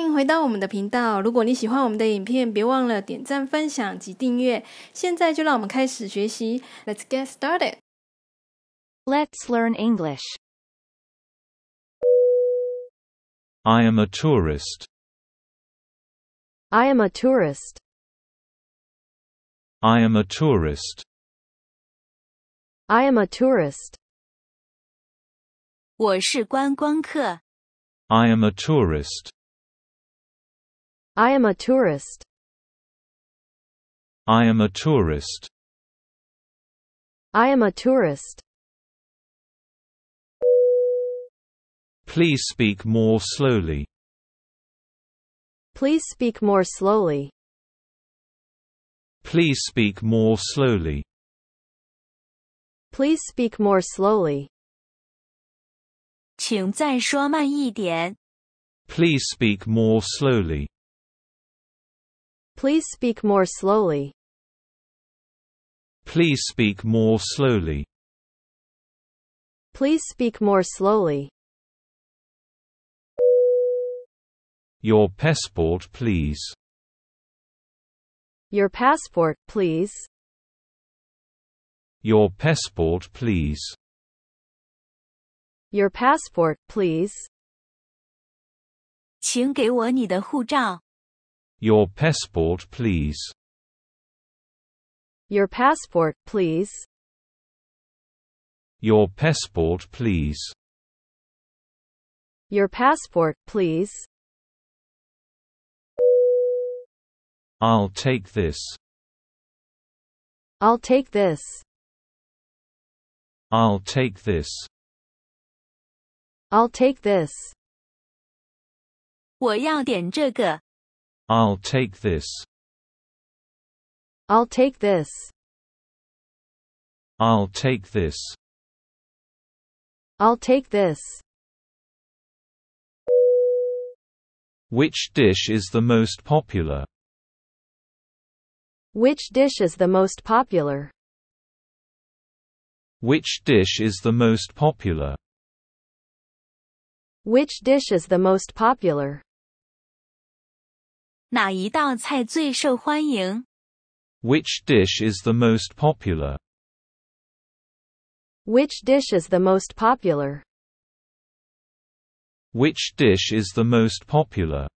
欢迎回到我们的频道。如果你喜欢我们的影片，别忘了点赞、分享及订阅。现在就让我们开始学习。Let's get started. Let's learn English. I am a tourist. I am a tourist. I am a tourist. I am a tourist. 我是观光客。I am a tourist. I am a tourist. I am a tourist. I am a tourist. Please speak more slowly. Please speak more slowly. Please speak more slowly. Please speak more slowly. Please speak more slowly. Please speak more slowly. Please speak more slowly. Please speak more slowly. Your passport, please. Your passport, please. Your passport, please. Your passport, please. 请给我你的护照。your passport, please. Your passport, please. Your passport, please. Your passport, please. I'll take this. I'll take this. I'll take this. I'll take this. 我要点这个。I'll take this. I'll take this. I'll take this. I'll take this. Which dish is the most popular? Which dish is the most popular? Which dish is the most popular? Which dish is the most popular? 哪一道菜最受欢迎？Which dish is the most popular? Which dish is the most popular? Which dish is the most popular?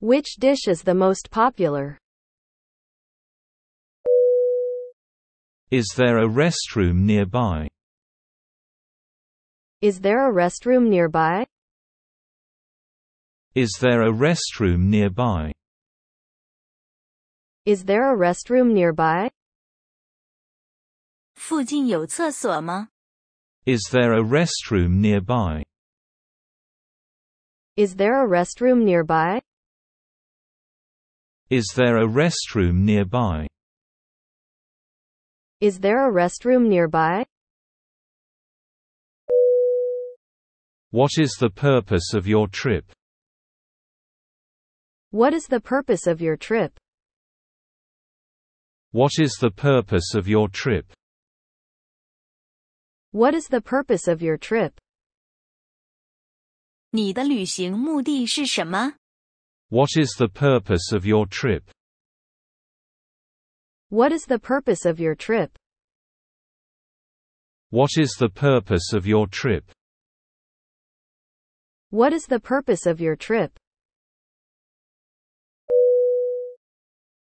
Which dish is the most popular? Is there a restroom nearby? Is there a restroom nearby? Is there a restroom nearby? Is there a restroom nearby? 附近有厕所吗? Is there a restroom nearby? Is there a restroom nearby? Is there a restroom nearby? Is there a restroom nearby? What is the purpose of your trip? What is the purpose of your trip? What is the purpose of your trip? What is the purpose of your trip? 你的旅行目的是什么？What is the purpose of your trip? What is the purpose of your trip? What is the purpose of your trip? What is the purpose of your trip?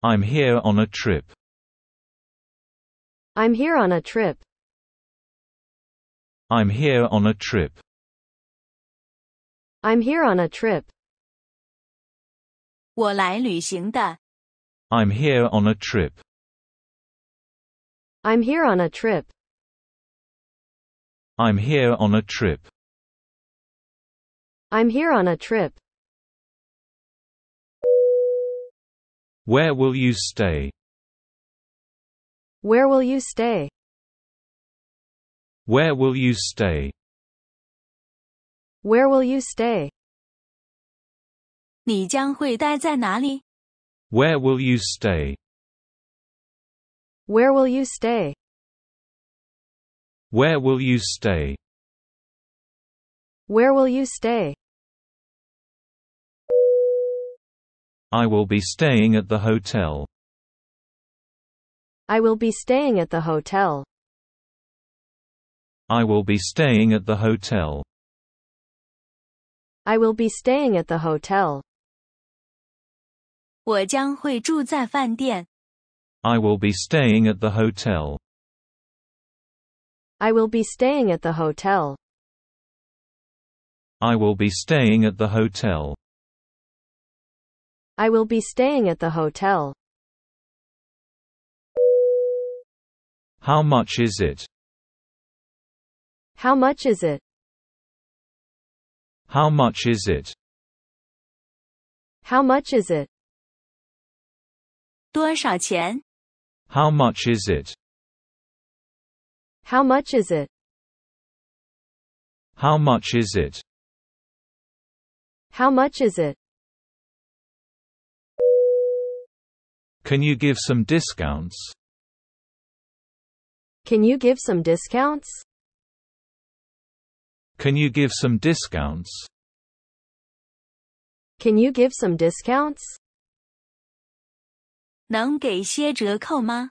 I'm here on a trip. I'm here on a trip. I'm here on a trip. I'm here on a trip. 我来旅行的. i am here on a trip. I'm here on a trip. I'm here on a trip. I'm here on a trip. Where will you stay? Where will you stay? Where will you stay? Where will you stay? 你将会待在哪里? Where will you stay? Where will you stay? Where will you stay? Where will you stay? I will be staying at the hotel. I will be staying at the hotel. I will be staying at the hotel. I will be staying at the hotel. 我将会住在饭店. I will be staying at the hotel. I will be staying at the hotel. I will be staying at the hotel. I will be staying at the hotel. How much is it? How much is it? How much is it? How much is it? 多少钱? How much is it? How much is it? How much is it? How much is it? Can you give some discounts? Can you give some discounts? Can you give some discounts? Can you give some discounts? 能给些折扣吗?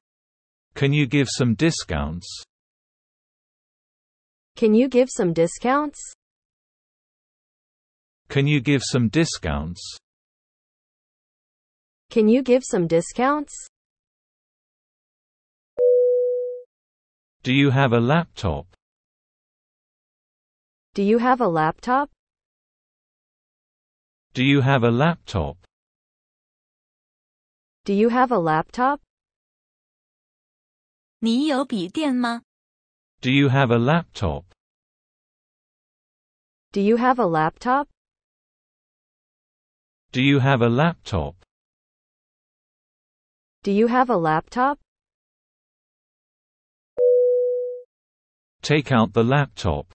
Can you give some discounts? Can you give some discounts? Can you give some discounts? Can you give some discounts? Do you have a laptop? Do you have a laptop? Do you have a laptop? Do you have a laptop? 你有笔电吗? Do you have a laptop? Do you have a laptop? Do you have a laptop? Do you have a laptop? Take out the laptop.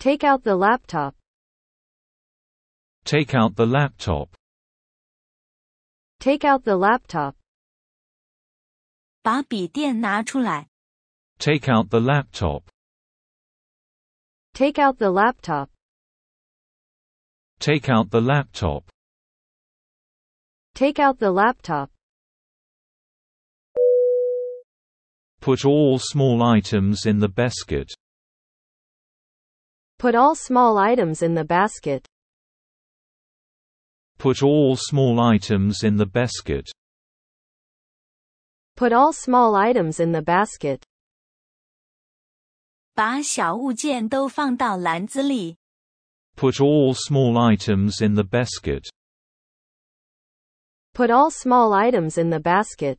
Take out the laptop. Take out the laptop. Take out the laptop. Take out the laptop. Take out the laptop. Take out the laptop. Take out the laptop. Put all small items in the basket. Put all small items in the basket. Put all small items in the basket. Put all small items in the basket. Put all small items in the basket. Put all small items in the basket.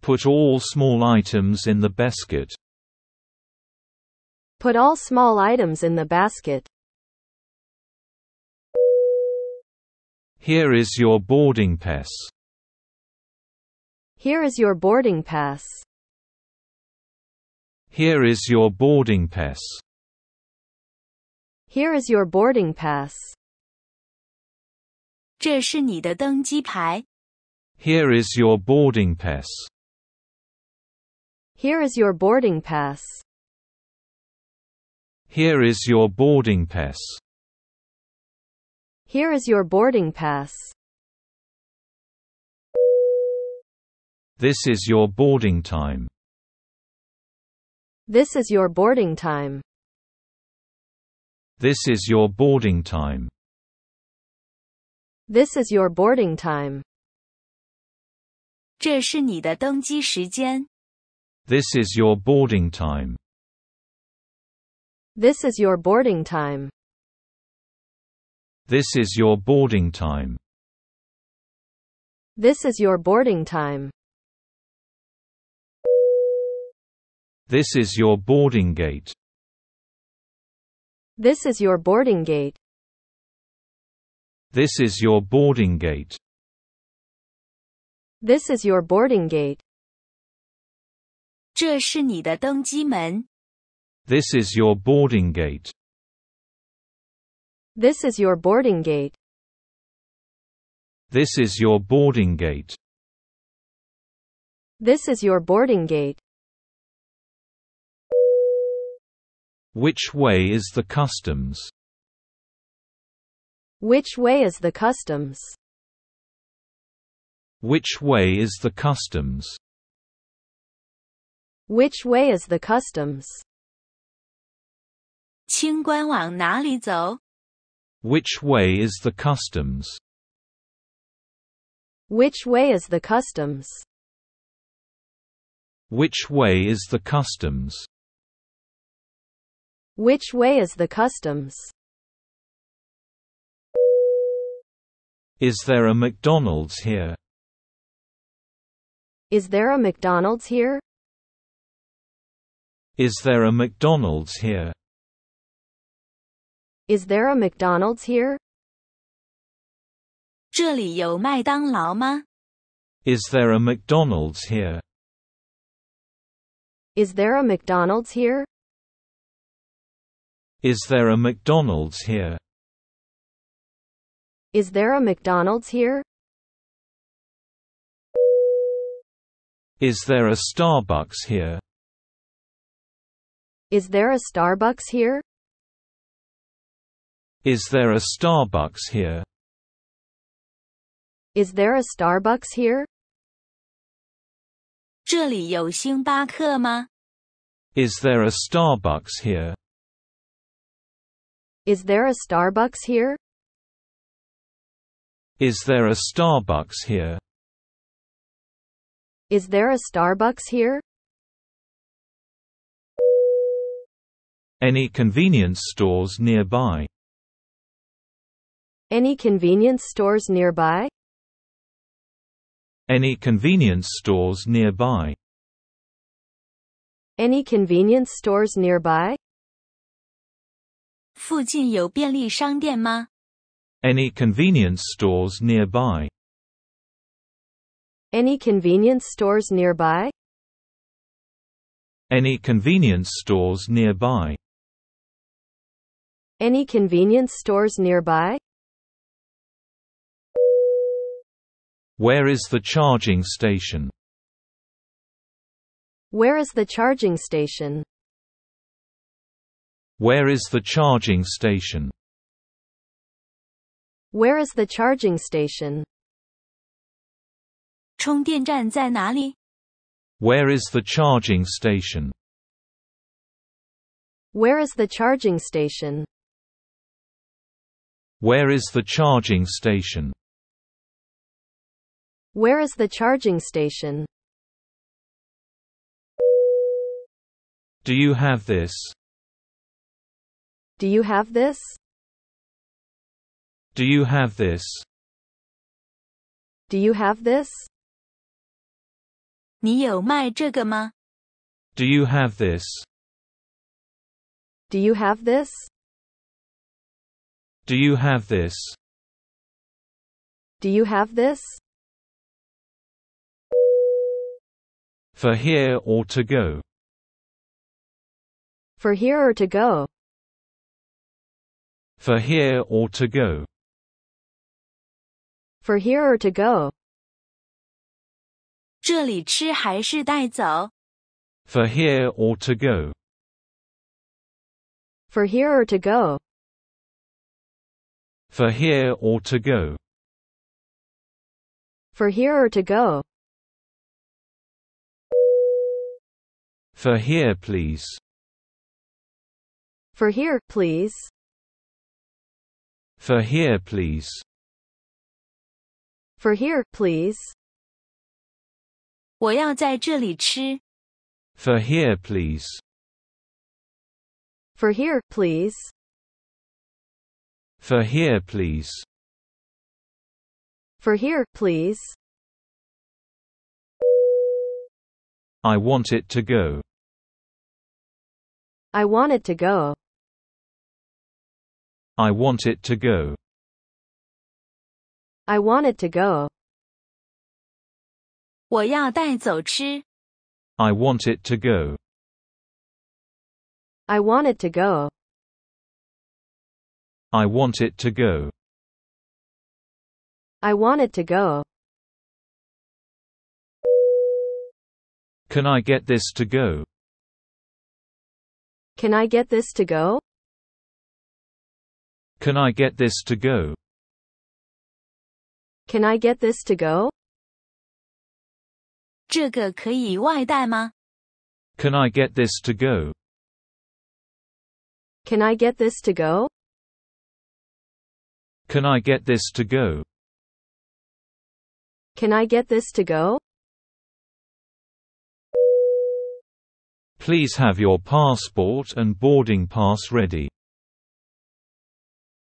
Put all small items in the basket. Put all small items in the basket. Here is your boarding pass. Here is your boarding pass. Here is your boarding pass. Here is your boarding pass. 这是你的登机牌。Here is your boarding pass. Here is your boarding pass. Here is your boarding pass. Here is your boarding pass. This is your boarding time. This is your boarding time. This is your boarding time. This is your boarding time. 这是你的登机时间。This is your boarding time. This is your boarding time. This is your boarding time. This is your boarding time. This is your boarding gate. This is your boarding gate. This is your boarding gate. This is your boarding gate. 这是你的登机门。This is your boarding gate. This is your boarding gate. This is your boarding gate. This is your boarding gate. Which way is the customs? Which way is the customs? Which way is the customs? Which way is the customs? 清官往哪里走? Which way is the customs? Which way is the customs? Which way is the customs? Which way is the customs? Is there a McDonald's here? Is there a McDonald's here? Is there a McDonald's here? Is there a McDonald's here? 这里有麦当劳吗? Is there a McDonald's here? Is there a McDonald's here? Is there a McDonald's here? Is there a McDonald's here? Is there a Starbucks here? Is there a Starbucks here? Is there a Starbucks here? Is there a Starbucks here? 这里有星巴克吗? Is there a Starbucks here? Is there a Starbucks here? Is there a Starbucks here? Is there a Starbucks here? Any convenience stores nearby? Any convenience stores nearby? Any convenience stores nearby? Any convenience stores nearby? 附近有便利商店吗？any convenience stores nearby? Any convenience stores nearby? Any convenience stores nearby? Any convenience stores nearby? Where is the charging station? Where is the charging station? Where is the charging station? Where is the charging station? 充电站在哪里? Where is the charging station? Where is the charging station? Where is the charging station? Where is the charging station? Do you have this? Do you have this? Do you have this? Do you have this? 你有卖这个吗? Do you have this? Do you have this? Do you have this? Do you have this? For here or to go. For here or to go. For here or to go. For here or to go. 这里吃还是带走? For here or to go. For here or to go. For here or to go. For here or to go. For here, please. For here, please. For here, please. For here, please. For here, please. For here, please. For here, please. For here, please. I want it to go. I want it to go. I want it to go. I wanted to go. 我要带走吃。I want it to go. I want it to go. I want it to go. I want it to go. Can I get this to go? Can I get this to go? Can I get this to go? Can I get this to go? 这个可以外带吗? Can I get this to go? Can I get this to go? Can I get this to go? Can I get this to go? Please have your passport and boarding pass ready.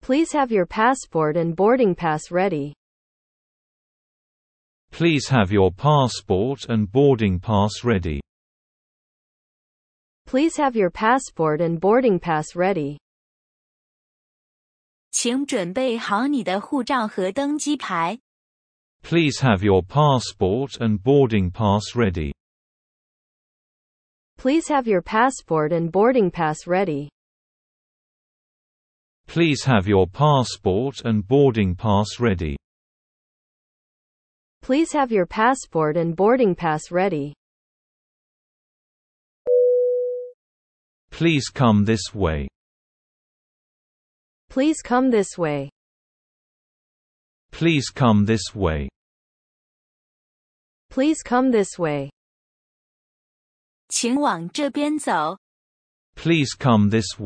Please have your passport and boarding pass ready. Please have your passport and boarding pass ready. Please have your passport and boarding pass ready. Please have your passport and boarding pass ready. Please have your passport and boarding pass ready. Please have your passport and boarding pass ready. Please have your passport and boarding pass ready. Please come this way. Please come this way. Please come this way. Please come this way. Please come this way. Please come this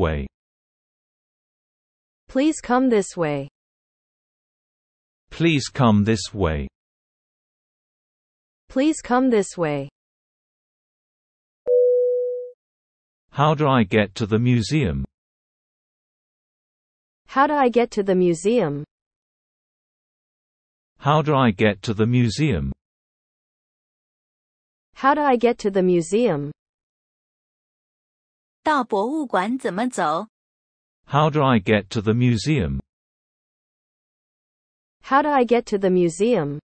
way. Please come this way. Please come this way. How do I get to the museum? How do I get to the museum? How do I get to the museum? How do I get to the museum? 到博物馆怎么走? How do I get to the museum? How do I get to the museum?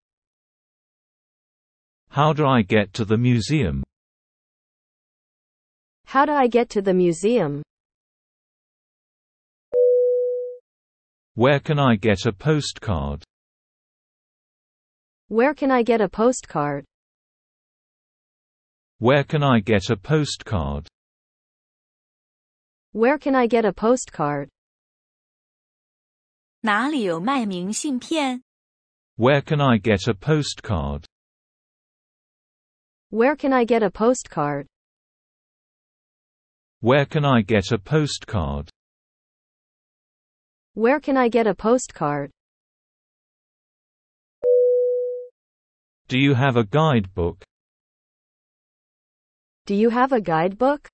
How do I get to the museum? How do I get to the museum? Where can I get a postcard? Where can I get a postcard? Where can I get a postcard? Where can I get a postcard? 哪里有卖明信片? Where can I get a postcard? Where can I get a postcard? Where can I get a postcard? Where can I get a postcard? Do you have a guidebook? Do you have a guidebook?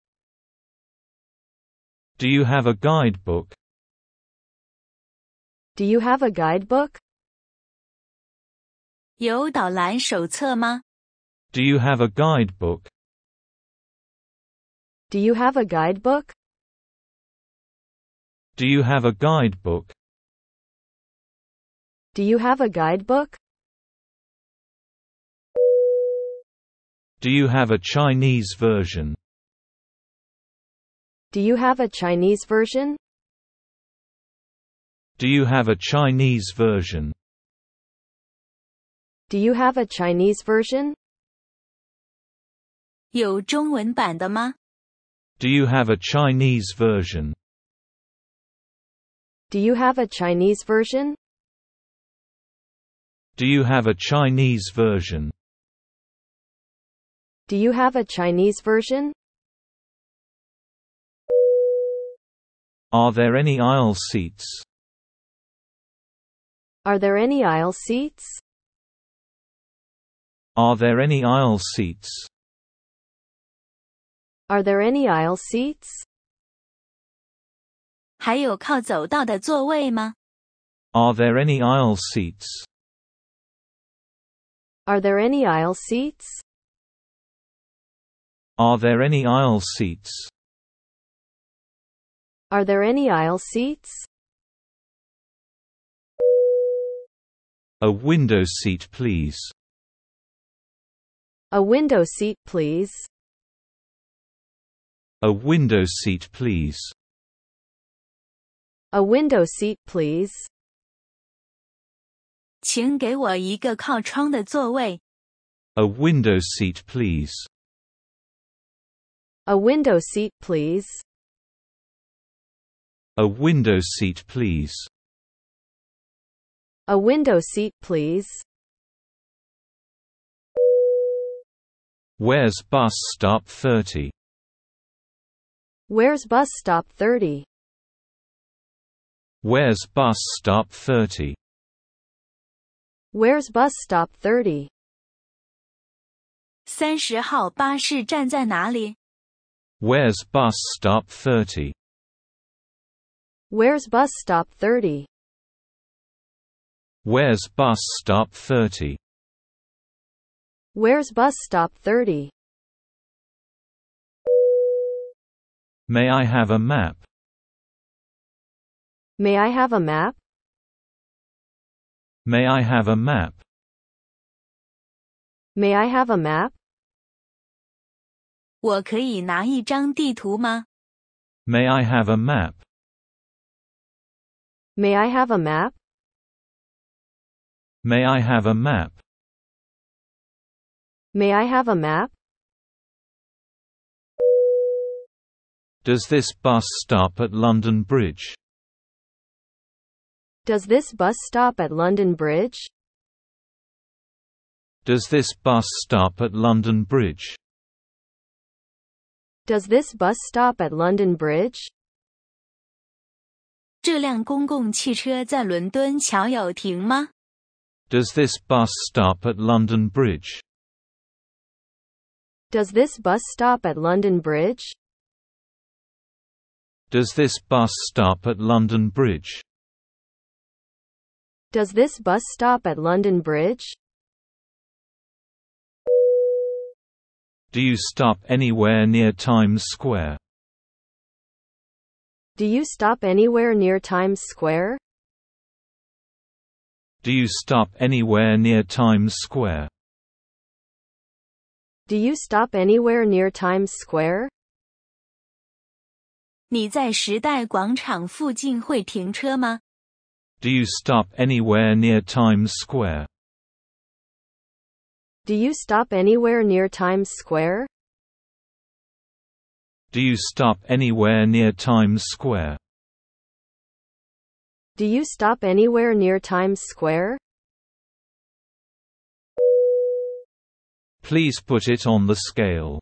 Do you have a guidebook? Do you have a guidebook? 有导览手册吗？do you have a guidebook? Do you have a guidebook? Do you have a guidebook? Do you have a guidebook? Do you have a Chinese version? Do you have a Chinese version? Do you have a Chinese version? Do you have a Chinese version? Do you have a Chinese version? Do you have a Chinese version? Do you have a Chinese version? Do you have a Chinese version? Are there any aisle seats? Are there any aisle seats? Are there any aisle seats? Are there any aisle seats? 还有靠走道的座位吗？Are there any aisle seats? Are there any aisle seats? Are there any aisle seats? Are there any aisle seats? A window seat, please. A window seat, please. A window seat please. A window seat please. A window seat please. A window seat please. A window seat please. A window seat please. Where's bus stop 30? Where's bus stop 30? Where's bus stop 30? Where's bus stop 30? 三十号巴士站在哪里? Where's bus stop 30? Where's bus stop 30? Where's bus stop 30? Where's bus stop 30? May I have a map? May I have a map? May I have a map? May I have a map? 我可以拿一张地图吗? May I have a map? May I have a map? May I have a map? May I have a map? Does this bus stop at London Bridge? Does this bus stop at London Bridge? Does this bus stop at London Bridge? Does this bus stop at London Bridge? this bus stop at London Bridge? Does this bus stop at London Bridge? Does this bus stop at London Bridge? Does this bus stop at London Bridge? Do you stop anywhere near Times Square? Do you stop anywhere near Times Square? Do you stop anywhere near Times Square? Do you stop anywhere near Times Square? 你在时代广场附近会停车吗？Do you stop anywhere near Times Square? Do you stop anywhere near Times Square? Do you stop anywhere near Times Square? Do you stop anywhere near Times Square? Please put it on the scale.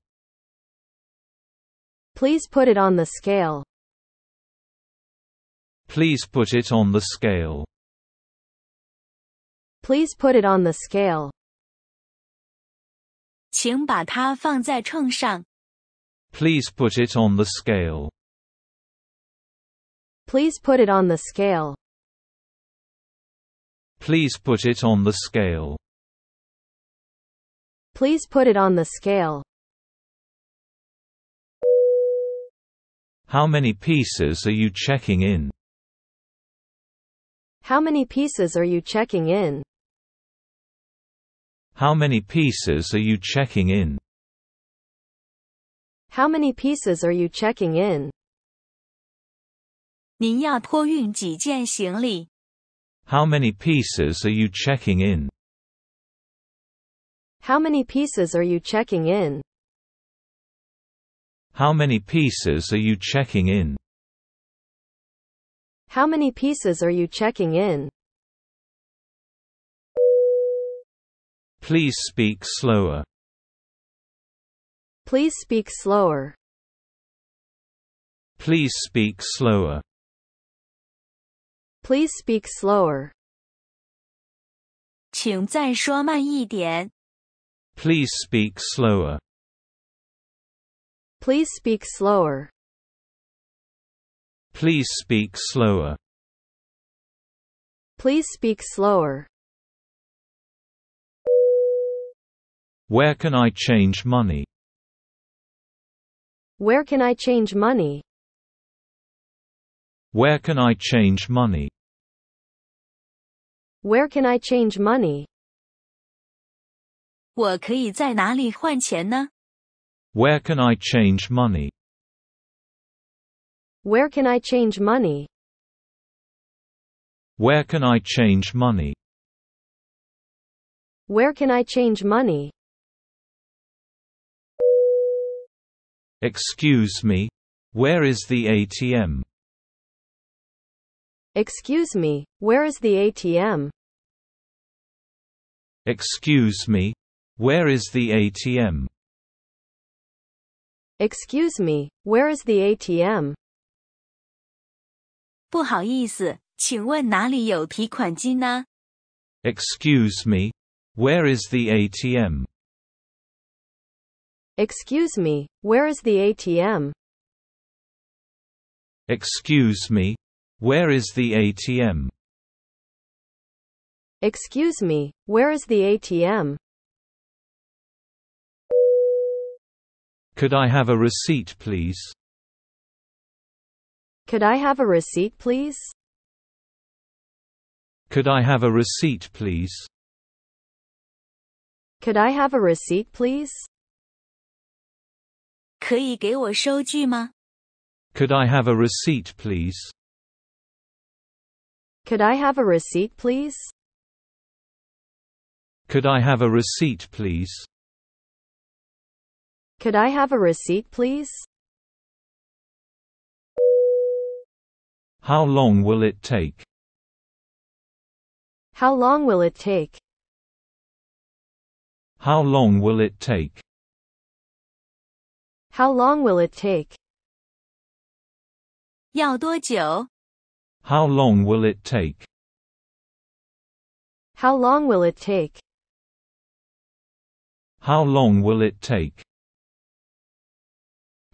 Please put it on the scale. Please put it on the scale. Please put it on the scale. Please put it on the scale. Please put it on the scale. Please put it on the scale. Please put it on the scale. How many pieces are you checking in? How many pieces are you checking in? How many pieces are you checking in? How many pieces are you checking in? 您要托运几件行李? How many pieces are you checking in? How many pieces are you checking in? How many pieces are you checking in? How many pieces are you checking in? Please speak slower. Please speak slower. Please speak slower. Please speak slower. Please speak slower. Please speak slower. Please speak slower. Please speak slower. Where can I change money? Where can I change money? Where can I change money? Where can I change money? 我可以在哪里换钱呢？where can I change money? Where can I change money? Where can I change money? Where can I change money? Excuse me, where is the ATM? Excuse me, where is the ATM? Excuse me, where is the ATM? Excuse me, where is the ATM? me, where is the ATM? Excuse me, where is the ATM? Excuse me, where is the ATM? Excuse me, where is the ATM? Could I have a receipt, please? Could I have a receipt, please? Could I have a receipt, please? Could I have a receipt, please? 可以给我收据吗? Could I have a receipt, please? Could I have a receipt, please? Could I have a receipt, please? Could I have a receipt, please? How long will it take? How long will it take? How long will it take? How long will it take? 要多久? How long will it take? How long will it take? How long will it take?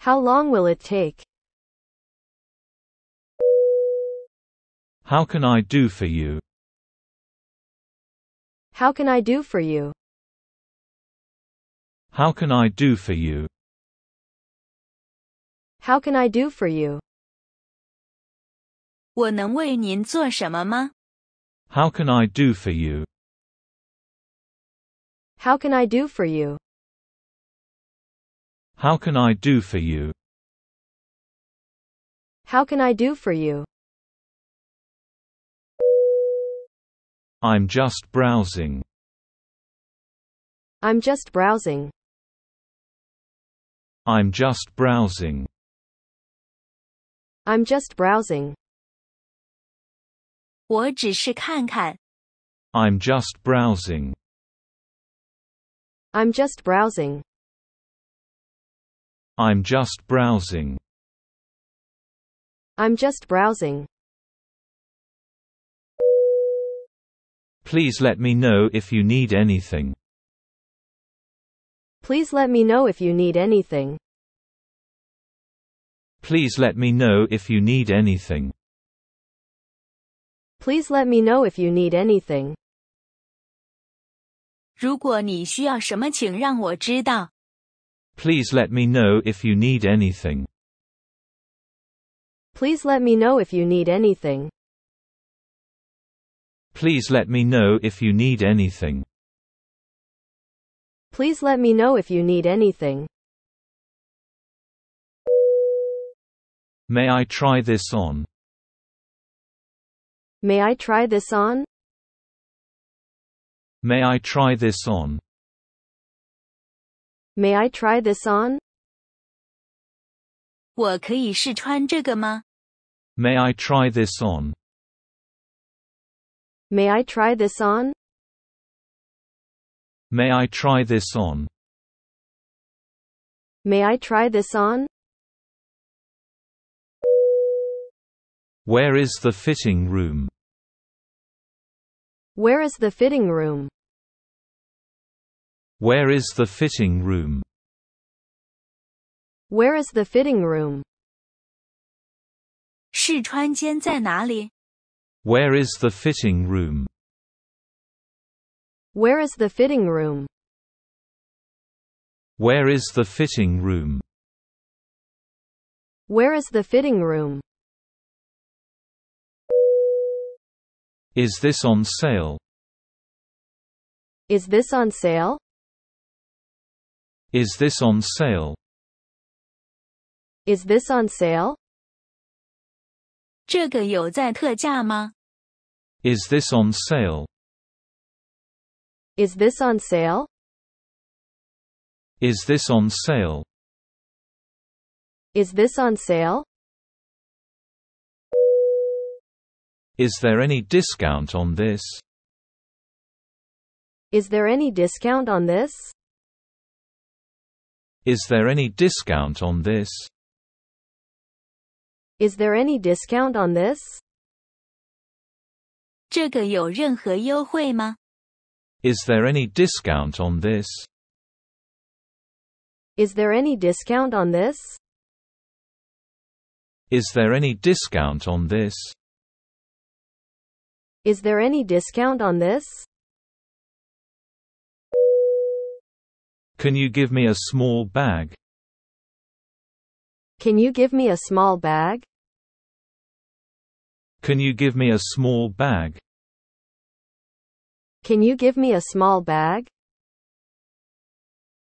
How long will it take? How can I do for you? How can I do for you? How can I do for you? How can I do for you? How can I do for you? How can I do for you? How can I do for you? How can I do for you? I'm just browsing. I'm just browsing. I'm just browsing. I'm just browsing. i am just browsing. I'm just browsing. I'm just browsing. I'm just browsing. Please let me know if you need anything. Please let me know if you need anything. Please let me know if you need anything. Please let me know if you need anything. 如果你需要什么，请让我知道。Please let me know if you need anything. Please let me know if you need anything. Please let me know if you need anything. Please let me know if you need anything. May I try this on? May I try this on? May I try this on? May I try this on? May I try this on? May I try this on? May I try this on? May I try this on? Where is the fitting room? Where is the fitting room? Where is the fitting room? Where is the fitting room? 试穿间在哪里? Where is the fitting room? Where is the fitting room? Where is the fitting room? Where is the fitting room? Is this on sale? Is this on sale? Is this on sale? Is this on sale? 这个有在特价吗? Is this on sale? Is this on sale? Is this on sale? Is this on sale? Is there any discount on this? Is there any discount on this? Is there any discount on this? Is there any discount on this? 这个有任何优惠吗? Is there any discount on this? Is there any discount on this? Is there any discount on this? Is there any discount on this? Can you give me a small bag? Can you give me a small bag? Can you give me a small bag? Can you give me a small bag?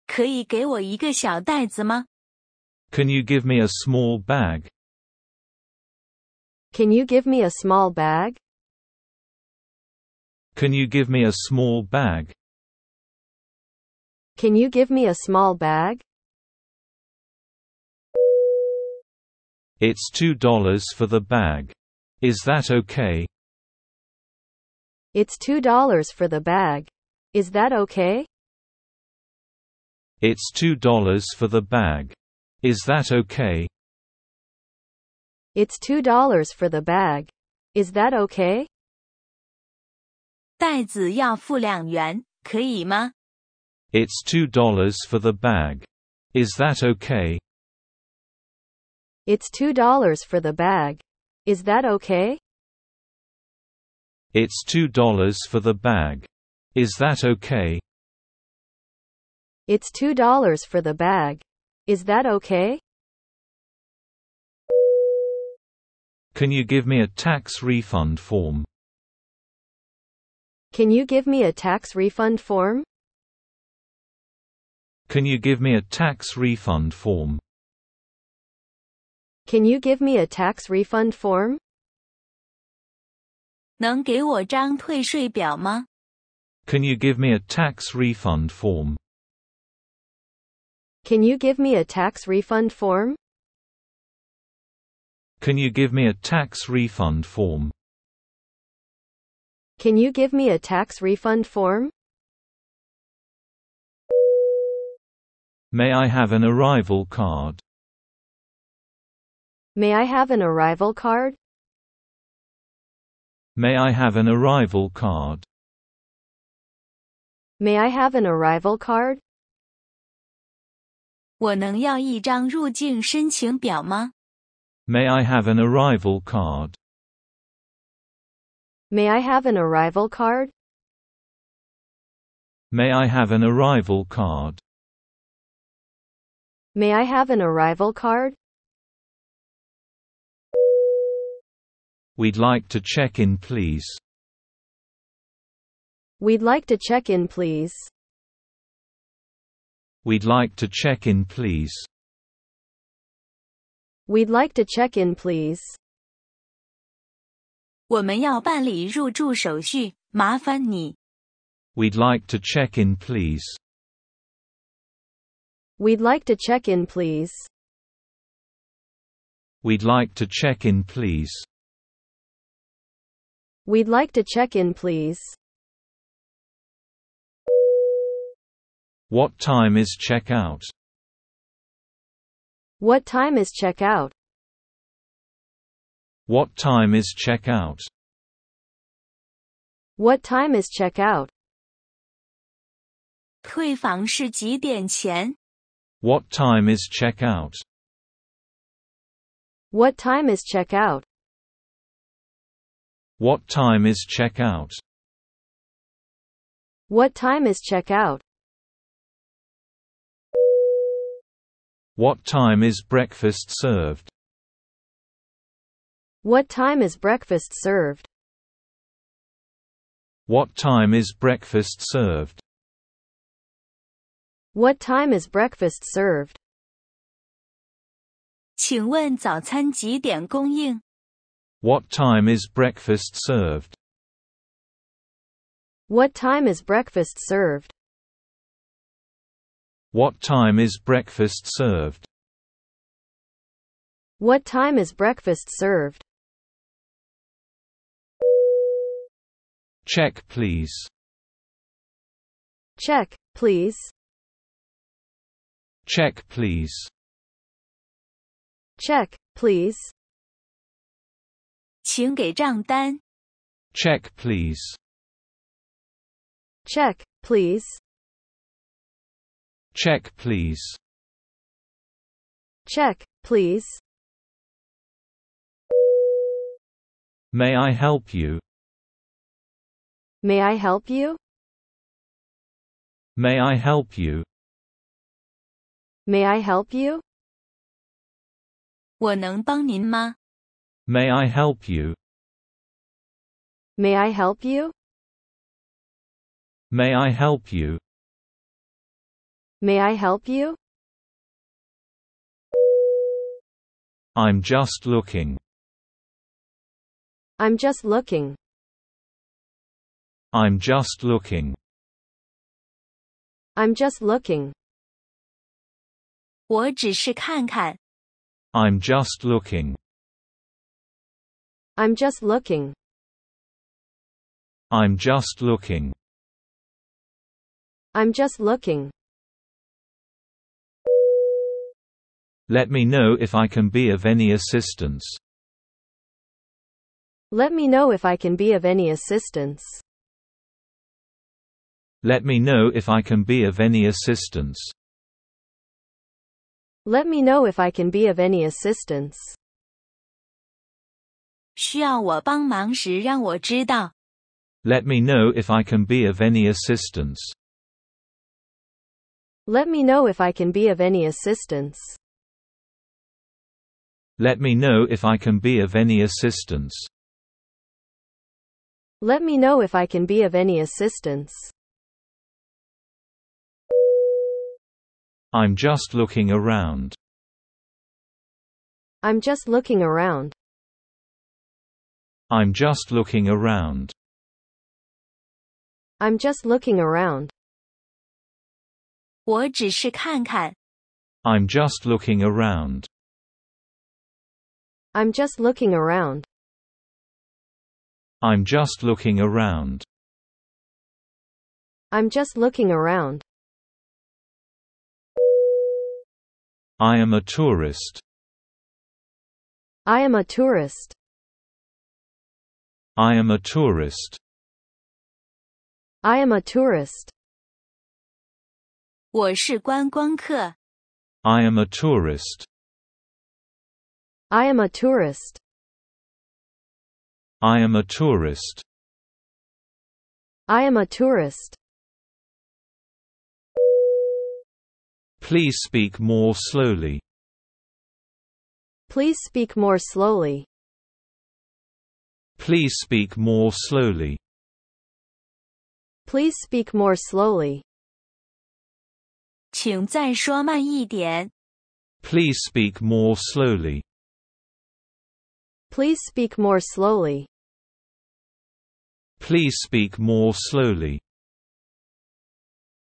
可以给我一个小袋子吗? Can you give me a small bag? Can you give me a small bag? Can you give me a small bag? Can you give me a small bag? It's $2 for the bag. Is that okay? It's $2 for the bag. Is that okay? It's $2 for the bag. Is that okay? It's $2 for the bag. Is that okay? 袋子要付两元，可以吗？it's $2 for the bag. Is that okay? It's $2 for the bag. Is that okay? It's $2 for the bag. Is that okay? It's $2 for the bag. Is that okay? Can you give me a tax refund form? Can you give me a tax refund form? Can you give me a tax refund form? Can you give me a tax refund form? 能给我张退税表吗？Can you give me a tax refund form? Can you give me a tax refund form? Can you give me a tax refund form? Can you give me a tax refund form? May I have an arrival card? May I have an arrival card? May I have an arrival card? May I have an arrival card? May I have an arrival card? May I have an arrival card? May I have an arrival card? May I have an arrival card? We'd like to check in, please. We'd like to check in, please. We'd like to check in, please. We'd like to check in, please. 我们要办理入住手续，麻烦你。We'd like to check in, please. We'd like to check in, please. We'd like to check in, please. We'd like to check in, please. What time is checkout? What time is checkout? What time is checkout? What time is checkout? 退房是几点前? What time is checkout? What time is checkout? What time is checkout? What time is checkout? What time is breakfast served? What time is breakfast served? What time is breakfast served? What time is breakfast served? 请问早餐几点供应？What time is breakfast served? What time is breakfast served? What time is breakfast served? What time is breakfast served? Check please. Check, please. Check please. Check, please. Check, please. Check, please. Check please. Check, please. May I help you? May I help you? May I help you? May I help you? 我能帮您吗? May I help you? May I help you? May I help you? May I help you? I'm just looking. I'm just looking. I'm just looking. I'm just looking i am just looking. I'm just looking. I'm just looking. I'm just looking. Let me know if I can be of any assistance. Let me know if I can be of any assistance. Let me know if I can be of any assistance. Let me know if I can be of any assistance. 需要我帮忙时让我知道。Let me know if I can be of any assistance. Let me know if I can be of any assistance. Let me know if I can be of any assistance. Let me know if I can be of any assistance. I'm just looking around. I'm just looking around. I'm just looking around. I'm just looking around. 我只是看看. i am just looking around. I'm just looking around. I'm just looking around. I'm just looking around. I am a tourist. I am a tourist. I am a tourist. I am a tourist. 我是观光客. I am a tourist. I am a tourist. I am a tourist. I am a tourist. Please speak more slowly. Please speak more slowly. Please speak more slowly. Please speak more slowly. Please speak more slowly. Please speak more slowly. Please speak more slowly.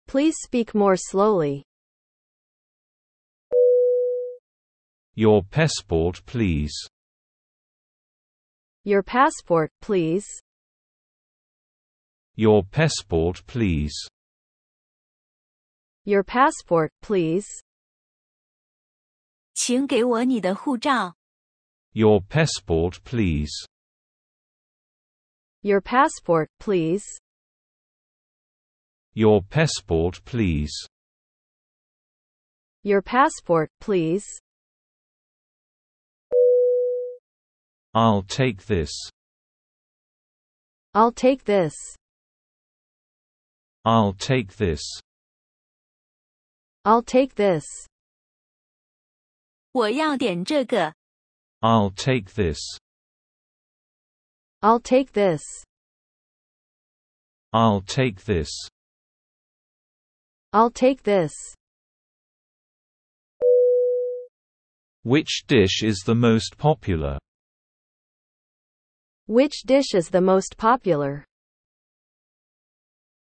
Please speak more slowly. Your passport please. Your passport please. Your passport please. Your passport please. 请给我你的护照. Your passport please. Your passport please. Your passport please. Your passport please. I'll take this. I'll take this. I'll take this. I'll take this. i will take this. I'll take this. I'll take this. I'll take this. Which dish is the most popular? Which dish is the most popular?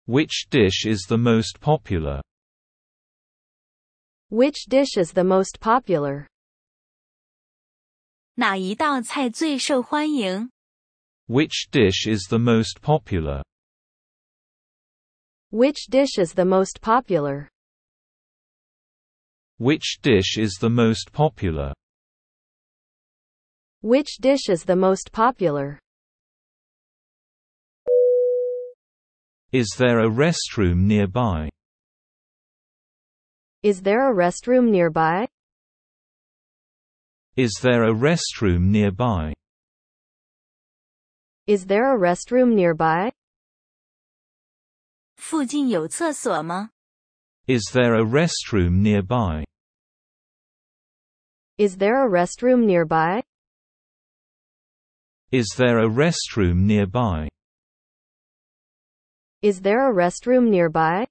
Which dish is the most popular? Which dish is the most popular? 哪一道菜最受欢迎? Which dish is the most popular? Which dish is the most popular? Which dish is the most popular? Which dish is the most popular? Is there a restroom nearby? Is there a restroom nearby? Is there a restroom nearby? Is there a restroom nearby? 附近有厕所吗? Is there a restroom nearby? Is there a restroom nearby? Is there a restroom nearby? Is there a restroom nearby?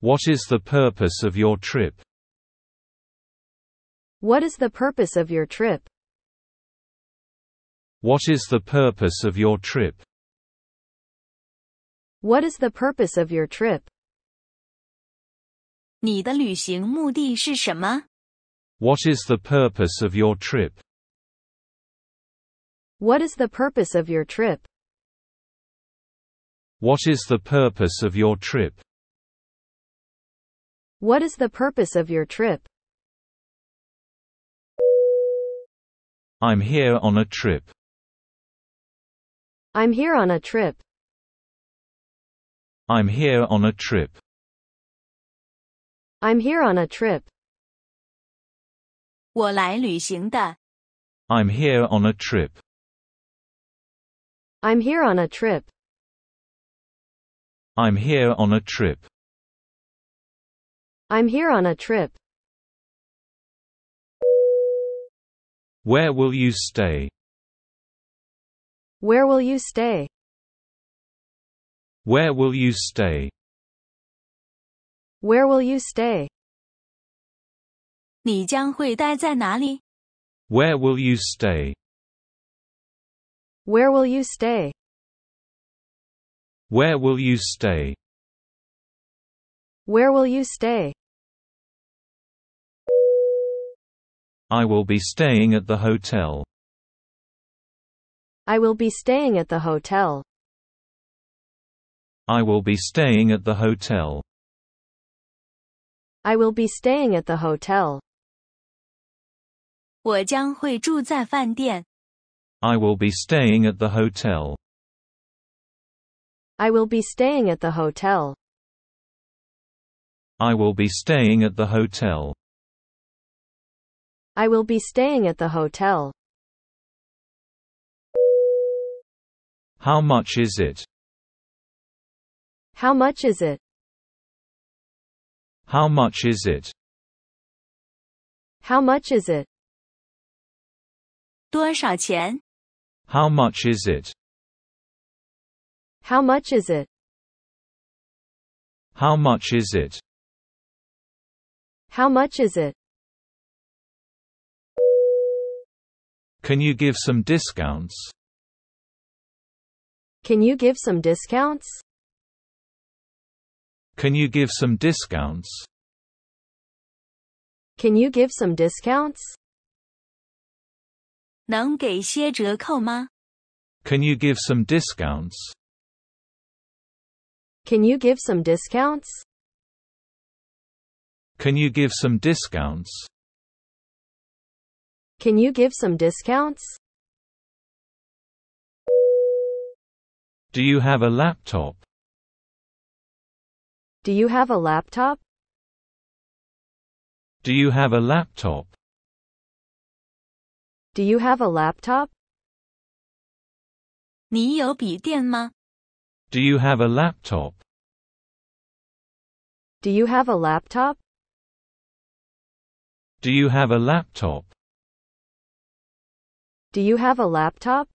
What is the purpose of your trip? What is the purpose of your trip? What is the purpose of your trip? What is the purpose of your trip? What is the purpose of your trip? What is the purpose of your trip? What is the purpose of your trip? What is the purpose of your trip? I'm here on a trip. I'm here on a trip. I'm here on a trip. I'm here on a trip. 我来旅行的。I'm here on a trip. I'm here on a trip. I'm here on a trip. I'm here on a trip. Where will you stay? Where will you stay? Where will you stay? Where will you stay? 你将会待在哪里? Where will you stay? Where will you stay? Where will you stay? Where will you stay? I will be staying at the hotel. I will be staying at the hotel. I will be staying at the hotel. I will be staying at the hotel. 我将会住在饭店。I will be staying at the hotel. I will be staying at the hotel. I will be staying at the hotel. I will be staying at the hotel. How much is it? How much is it? How much is it? How much is it? 多少钱? How much is it? How much is it? How much is it? How much is it? Can you give some discounts? Can you give some discounts? Can you give some discounts? Can you give some discounts? 能给些折扣吗? Can you give some discounts? Can you give some discounts? Can you give some discounts? Can you give some discounts? Do you have a laptop? Do you have a laptop? Do you have a laptop? Do you have a laptop? 你有笔电吗? Do you have a laptop? Do you have a laptop? Do you have a laptop? Do you have a laptop?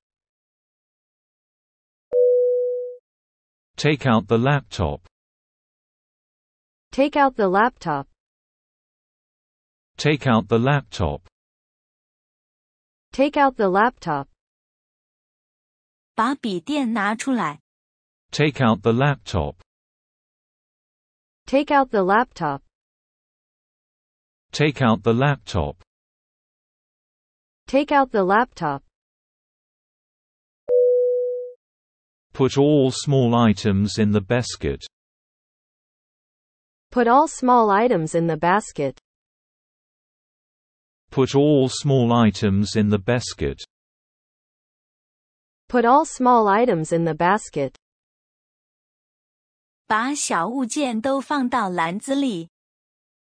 Take out the laptop. Take out the laptop. Take out the laptop. Take out the laptop. Take out the laptop. Take out the laptop. Take out the laptop. Take out the laptop. Put all small items in the basket. Put all small items in the basket. Put all small items in the basket. Put all small items in the basket.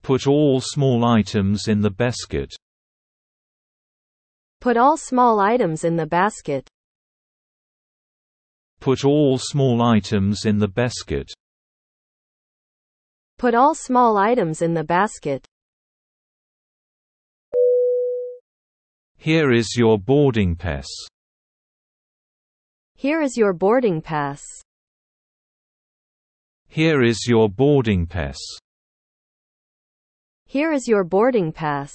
Put all small items in the basket. Put all small items in the basket. Put all small items in the basket. Put all small items in the basket. Here is your boarding pass. Here is your boarding pass. Here is your boarding pass. Here is your boarding pass.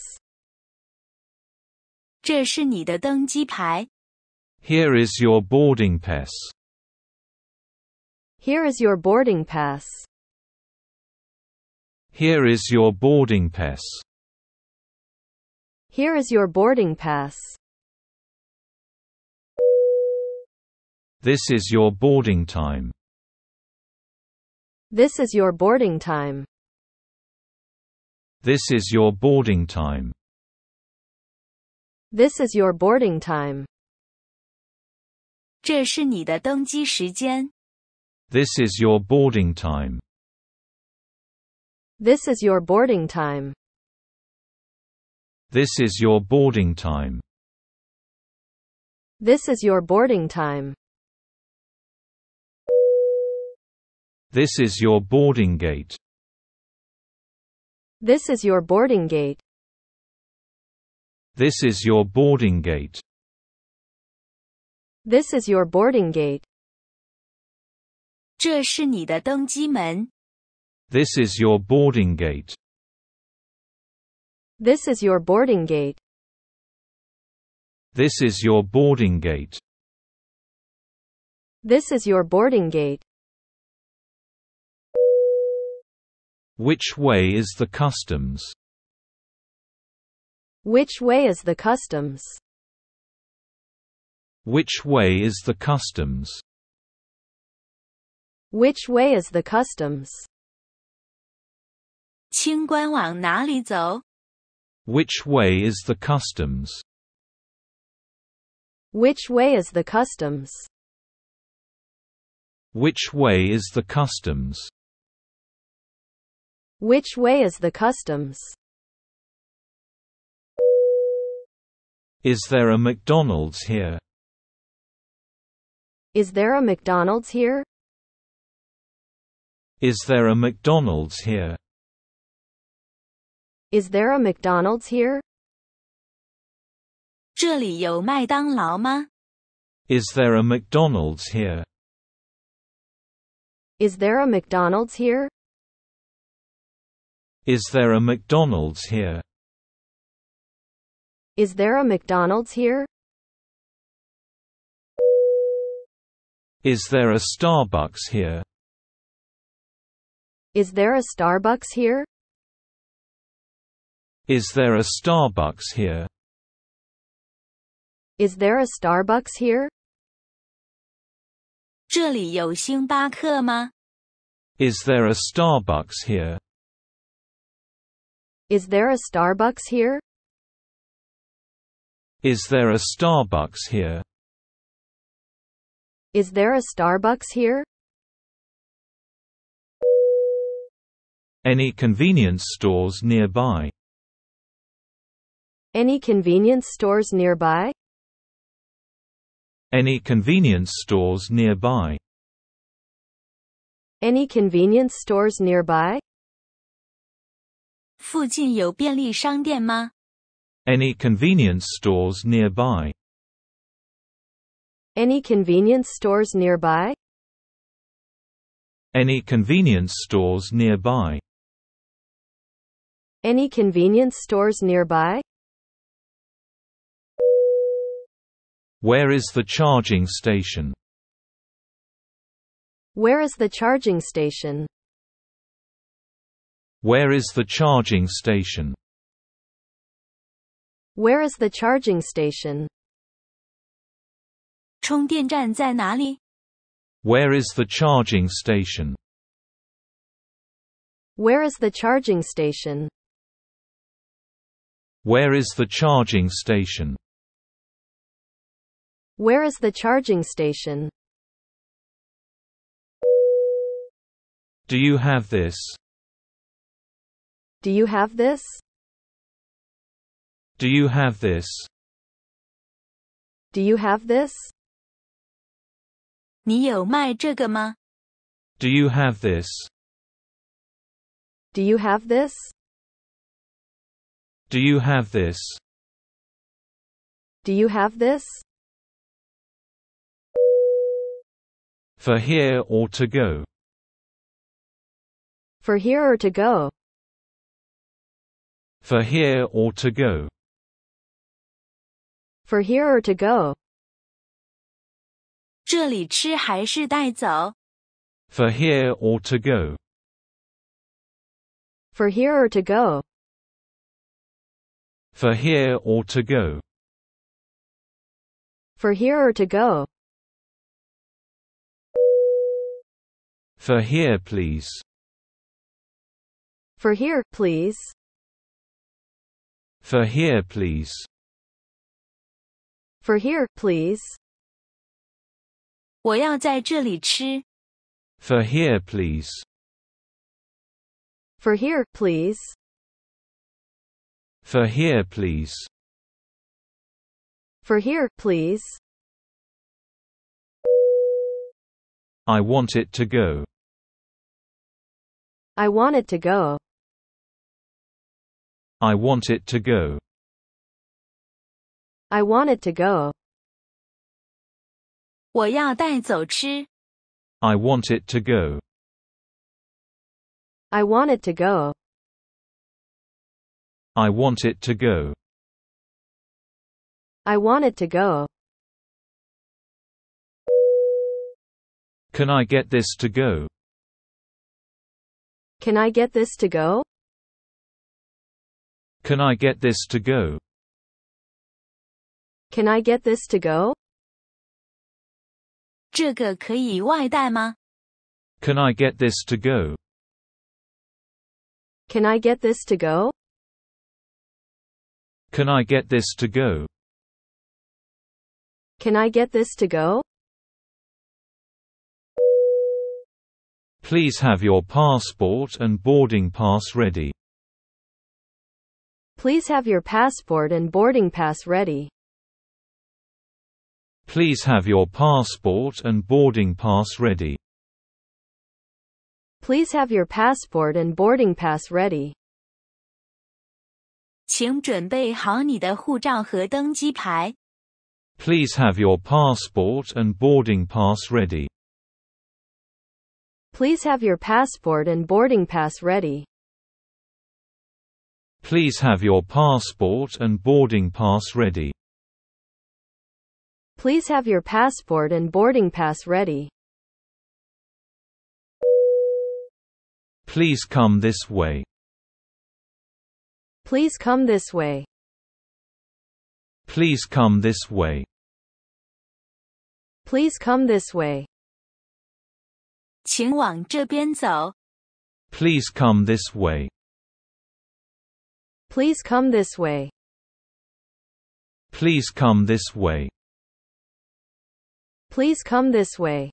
Here is your boarding pass. Here is your boarding pass. Here is your boarding pass. Here is your boarding pass. This is your boarding time. This is your boarding time. This is your boarding time. This is your boarding time. This is your boarding time. This is your boarding time. This is your boarding time. This is your boarding time. This is your boarding gate. This is your boarding gate. This is your boarding gate. This is your boarding gate. This is your boarding gate. This is your boarding gate. This is your boarding gate. This is your boarding gate. Which way is the customs? Which way is the customs? Which way is the customs? Which way is the customs? 清官往哪里走? Which way is the customs? Which way is the customs? Which way is the customs? Which way is the customs? Is there a McDonald's here? Is there a McDonald's here? Is there a McDonald's here? Is there a McDonald's here? 这里有麦当劳吗? Is there a McDonald's here? Is there a McDonald's here? Is there a McDonald's here? Is there a McDonald's here? Is there a Starbucks here? Is there a Starbucks here? Is there a Starbucks here? Is there a Starbucks here? 这里有星巴克吗? Is there a Starbucks here? Is there a Starbucks here? Is there a Starbucks here? Is there a Starbucks here? Any convenience stores nearby? Any convenience stores nearby? Any convenience stores nearby? Any convenience stores nearby? 附近有便利商店吗? Any convenience stores nearby? Any convenience stores nearby? Any convenience stores nearby? Any convenience stores nearby? Where is the charging station? Where is the charging station? Where is the charging station? Where is the charging station? 充电站在哪里? Where is the charging station? Where is the charging station? Where is the charging station? Where is the charging station? Do you have this? Do you have this? Do you have this? Do you have this? 你有卖这个吗? Do you have this? Do you have this? Do you have this? Do you have this? For here or to go. For here or to go. For here or to go. For here or to go. For here or to go. For here or to go. For here or to go. For here or to go. For here please. For here please. For here please. For here please. For here please. For here please. For here please. For here please. I want it to go. I want it to go. I want it to go. I want it to go. 我要带走吃. I want it to go. I want it to go. I want it to go. I want it to go. Can I get this to go? Can I get this to go? Can I get this to go? Can I get this to go? 这个可以外带吗? Can I get this to go? Can I get this to go? Can I get this to go? Can I get this to go? Please have your passport and boarding pass ready. Please have your passport and boarding pass ready. Please have your passport and boarding pass ready. Please have your passport and boarding pass ready. 请准备好你的护照和登机牌。Please have your passport and boarding pass ready. Please have your passport and boarding pass ready. Please have your passport and boarding pass ready. Please have your passport and boarding pass ready. Please come this way. Please come this way. Please come this way. Please come this way. Please come this way. Please come this way. Please come this way. Please come this way.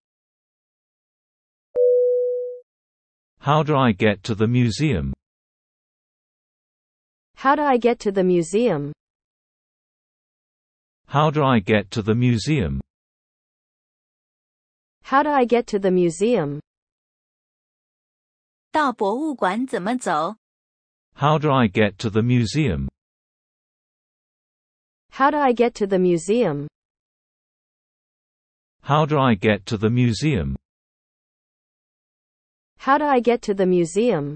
How do I get to the museum? How do I get to the museum? How do I get to the museum? How do I get to the museum? 到博物馆怎么走? How do I get to the museum? How do I get to the museum? How do I get to the museum? How do I get to the museum?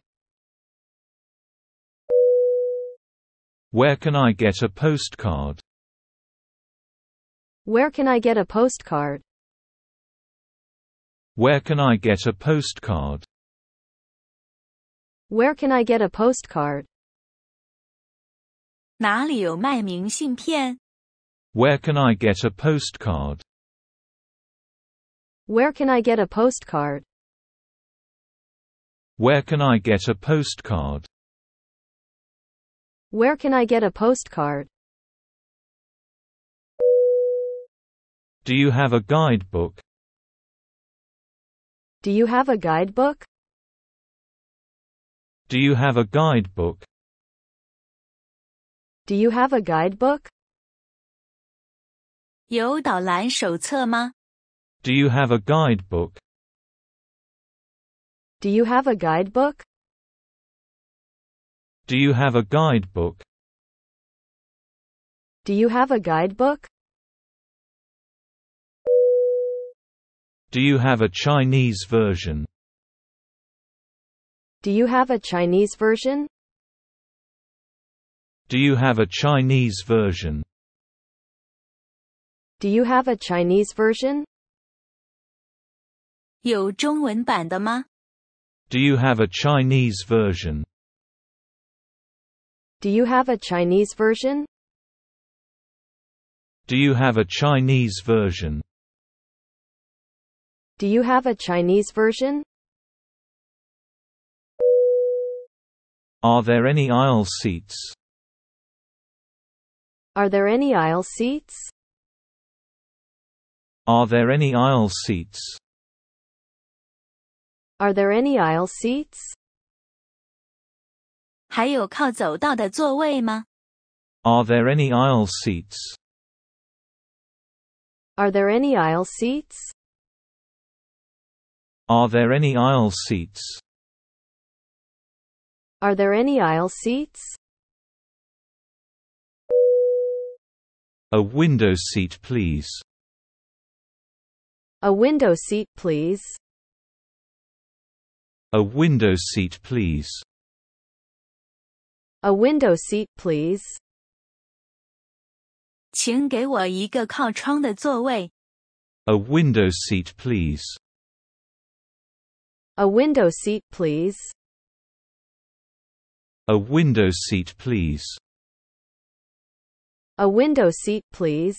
Where can I get a postcard? Where can I get a postcard? Where can I get a postcard? Where can I get a postcard? 哪里有卖明信片? Where can I get a postcard? Where can I get a postcard? Where can I get a postcard? Where can I get a postcard? Do you have a guidebook? Do you have a guidebook? Do you have a guidebook? Do you have a guidebook? Do you have a guidebook? Do you have a guidebook? Do you have a guidebook? Do you have a guidebook? Do you have a Chinese version? Do you have a Chinese version? Do you have a Chinese version? Do you have a Chinese version? 有中文版的吗? Do you have a Chinese version? Do you have a Chinese version? Do you have a Chinese version? Do you have a Chinese version? Are there any aisle seats? Are there any aisle seats? Are there any aisle seats? Are there any aisle seats? Are there any aisle seats? Are there any aisle seats? Are there any aisle seats? Are there any aisle seats? A window seat, please. A window seat, please. A window seat, please. A window seat, please. 请给我一个靠窗的座位。A window seat, please. A window seat, please. A window seat, please. A window seat, please.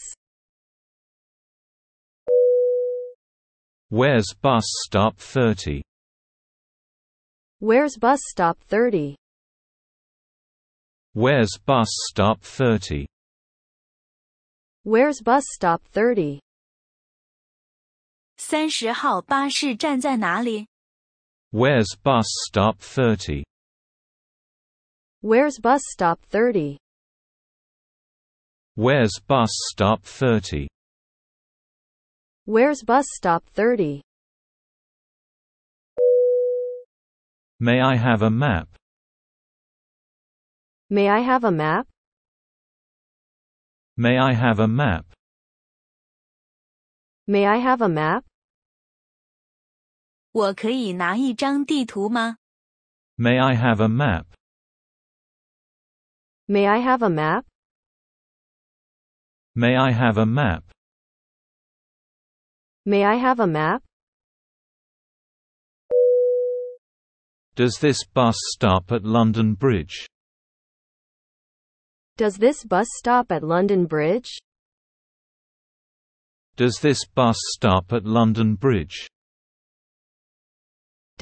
Where's bus stop 30? Where's bus stop 30? Where's bus stop 30? Where's bus stop 30? 30号巴士站在哪里? Where's bus stop 30? Where's bus stop 30? Where's bus stop 30? Where's bus stop 30? May I have a map? May I have a map? May I have a map? May I have a map? May I have a map? May I have a map? May I have a map? May I have a map? Does this bus stop at London Bridge? Does this bus stop at London Bridge? Does this bus stop at London Bridge?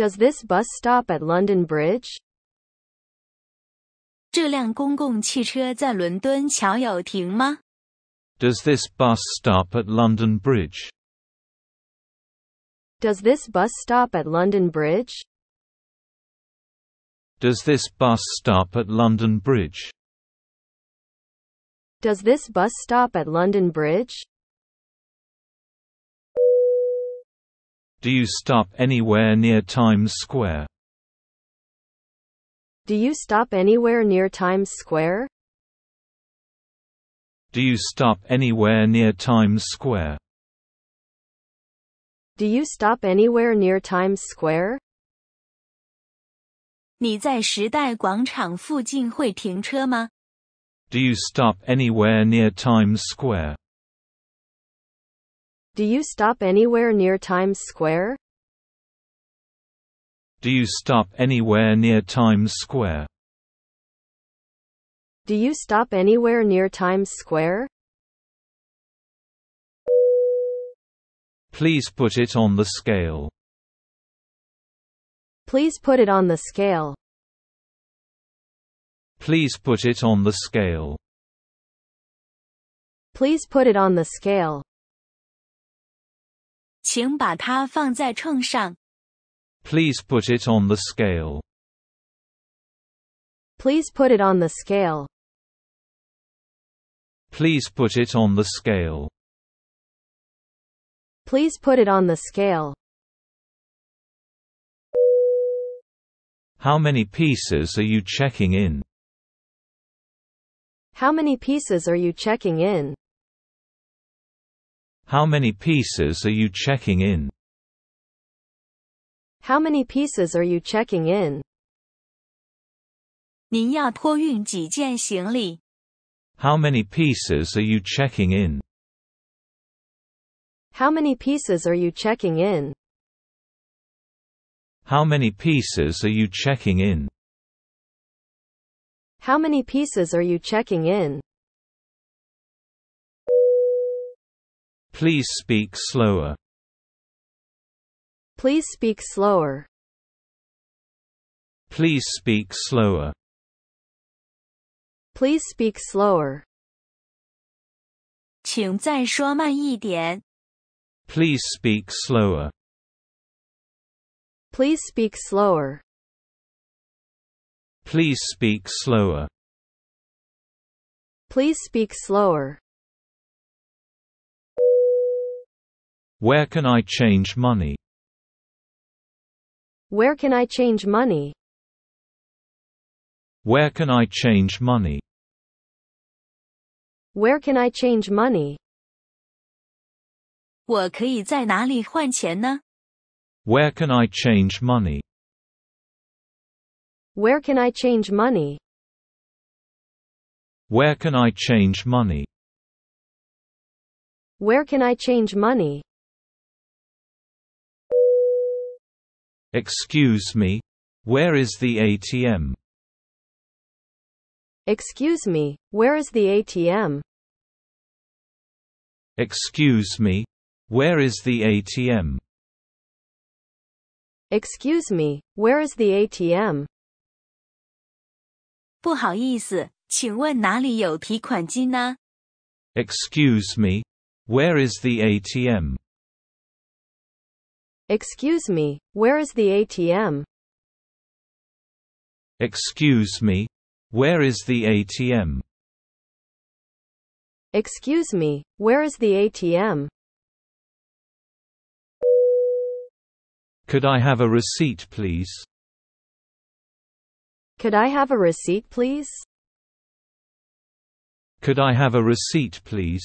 Does this bus stop at London Bridge? 这辆公共汽车在伦敦桥有停吗？Does this bus stop at London Bridge? Does this bus stop at London Bridge? Does this bus stop at London Bridge? Does this bus stop at London Bridge? Do you stop anywhere near Times Square? Do you stop anywhere near Times Square? Do you stop anywhere near Times Square? Do you stop anywhere near Times Square? 你在时代广场附近会停车吗? Do you stop anywhere near Times Square? Do you stop anywhere near Times Square? Do you stop anywhere near Times Square? Do you stop anywhere near Times Square? Please put it on the scale. Please put it on the scale. Please put it on the scale. Please put it on the scale. 请把它放在秤上。Please put it on the scale. Please put it on the scale. Please put it on the scale. Please put it on the scale. How many pieces are you checking in? How many pieces are you checking in? How many pieces are you checking in? How many pieces are you checking in? 您要托运几件行李? How many pieces are you checking in? How many pieces are you checking in? How many pieces are you checking in? How many pieces are you checking in? Please speak slower. Please speak slower. Please speak slower. Please speak slower. Please speak slower. Please speak slower. Please speak slower. Please speak slower. Where can I change money? Where can I change money? Where can I change money? Where can I change money? Where can I change money? Where can I change money? Where can I change money? Where can I change money? Excuse me? Where is the ATM? Excuse me, where is the ATM? Excuse me, where is the ATM? Excuse me, where is the ATM? Excuse me, where is the ATM? Excuse me, where is the ATM? Excuse me, where is the ATM? Excuse me, where is the ATM? Could I have a receipt, please? Could I have a receipt, please? Could I have a receipt, please?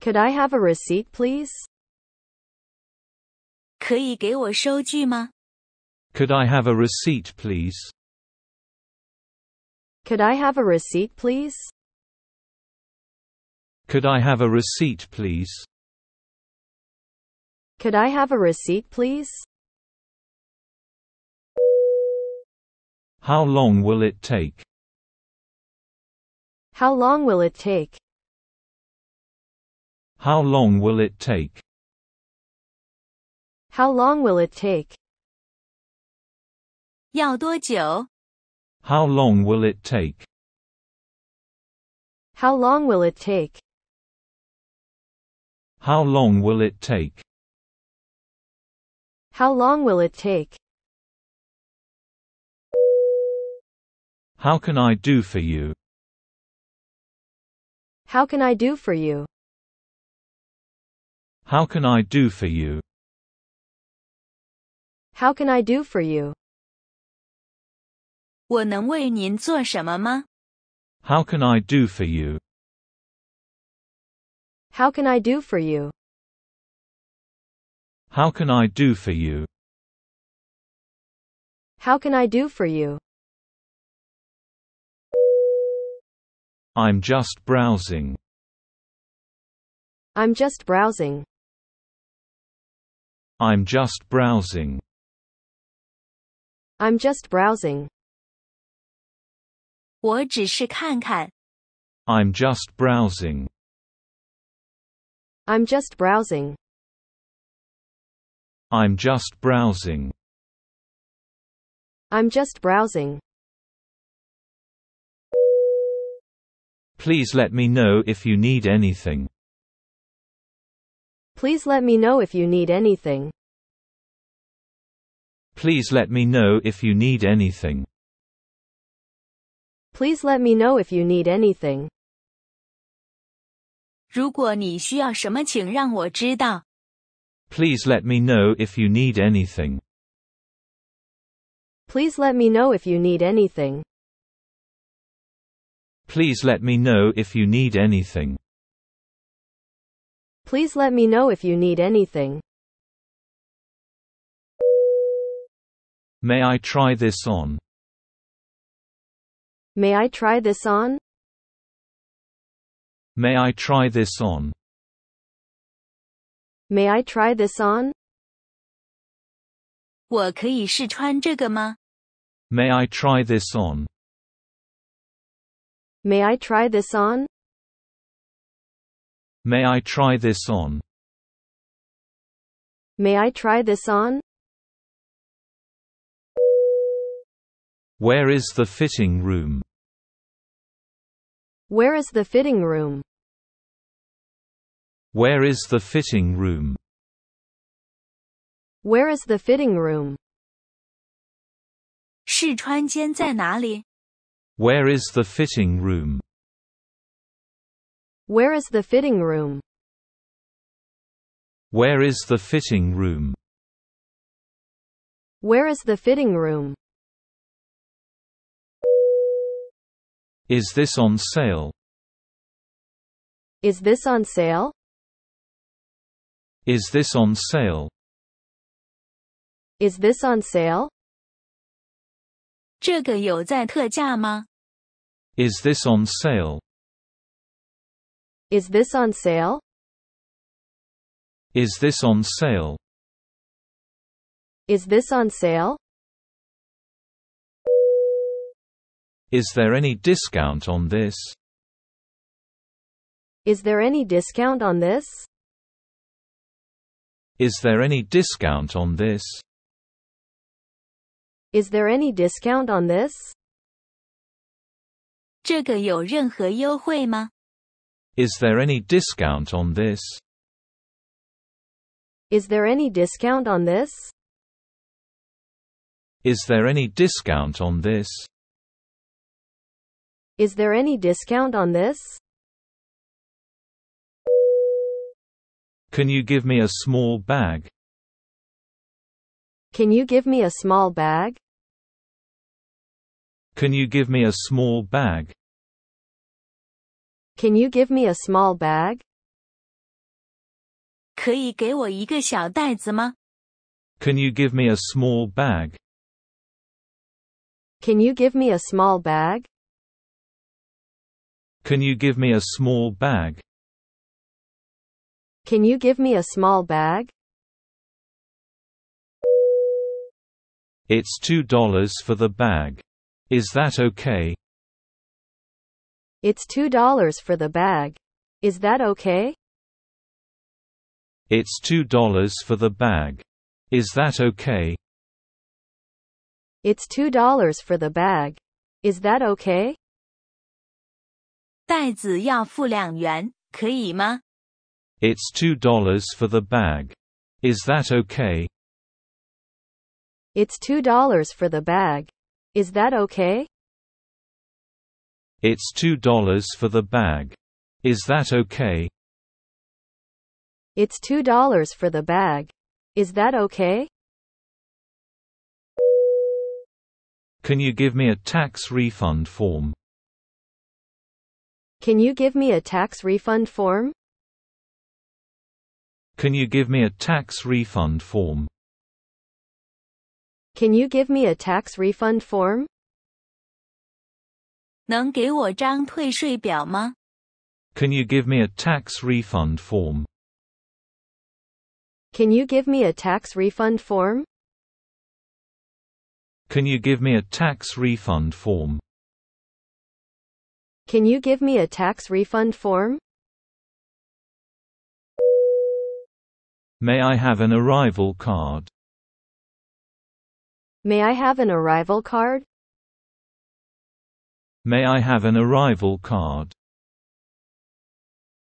Could I have a receipt, please? 可以给我收据吗？Could I have a receipt, please? Could I have a receipt, please? Could I have a receipt, please? Could I have a receipt, please? How long will it take? How long will it take? How long will it take? How long will it take? 要多久? How long will it take? How long will it take? How long will it take? How long will it take? How can I do for you? How can I do for you? How can I do for you? How can I do for you? 我能为您做什么吗？How can I do for you? How can I do for you? How can I do for you? How can I do for you? I'm just browsing. I'm just browsing. I'm just browsing. I'm just browsing. i am just browsing. I'm just browsing. I'm just browsing. I'm just browsing. Please let me know if you need anything. Please let me know if you need anything. Please let me know if you need anything. Please let me know if you need anything. 如果你需要什么，请让我知道。Please let me know if you need anything. Please let me know if you need anything. Please let me know if you need anything. Please let me know if you need anything. May I try this on? May I try this on? May I try this on? May I try this on? 我可以试穿这个吗? May I try this on? May I try this on? May I try this on? May I try this on? Where is the fitting room? Where is the fitting room? Where is the fitting room? Where is the fitting room? 试穿间在哪里? Where is the fitting room? Where is the fitting room? Where is the fitting room? Where is the fitting room? Is this on sale? Is this on sale? Is this on sale? Is this on sale? 这个有在特价吗? Is this on sale? Is this on sale? Is this on sale? Is this on sale? Is there any discount on this? Is there any discount on this? Is there any discount on this? Is there any discount on this? 这个有任何优惠吗? Is there any discount on this? Is there any discount on this? Is there any discount on this? Is there any discount on this? Can you give me a small bag? Can you give me a small bag? Can you give me a small bag? Can you give me a small bag? bag? Can you give me a small bag? Can you give me a small bag? Can you give me a small bag? Can you give me a small bag? It's $2 for the bag. Is that okay? It's $2 for the bag. Is that okay? It's $2 for the bag. Is that okay? It's $2 for the bag. Is that okay? It's two dollars for the bag. Is that okay? It's two dollars for the bag. Is that okay? It's two dollars for the bag. Is that okay? It's two dollars for the bag. Is that okay? Can you give me a tax refund form? Can you give me a tax refund form? Can you give me a tax refund form? Can you give me a tax refund form? 能给我张退税表吗? Can you give me a tax refund form? Can you give me a tax refund form? Can you give me a tax refund form? Can you give me a tax refund form? May I have an arrival card? May I have an arrival card? May I have an arrival card?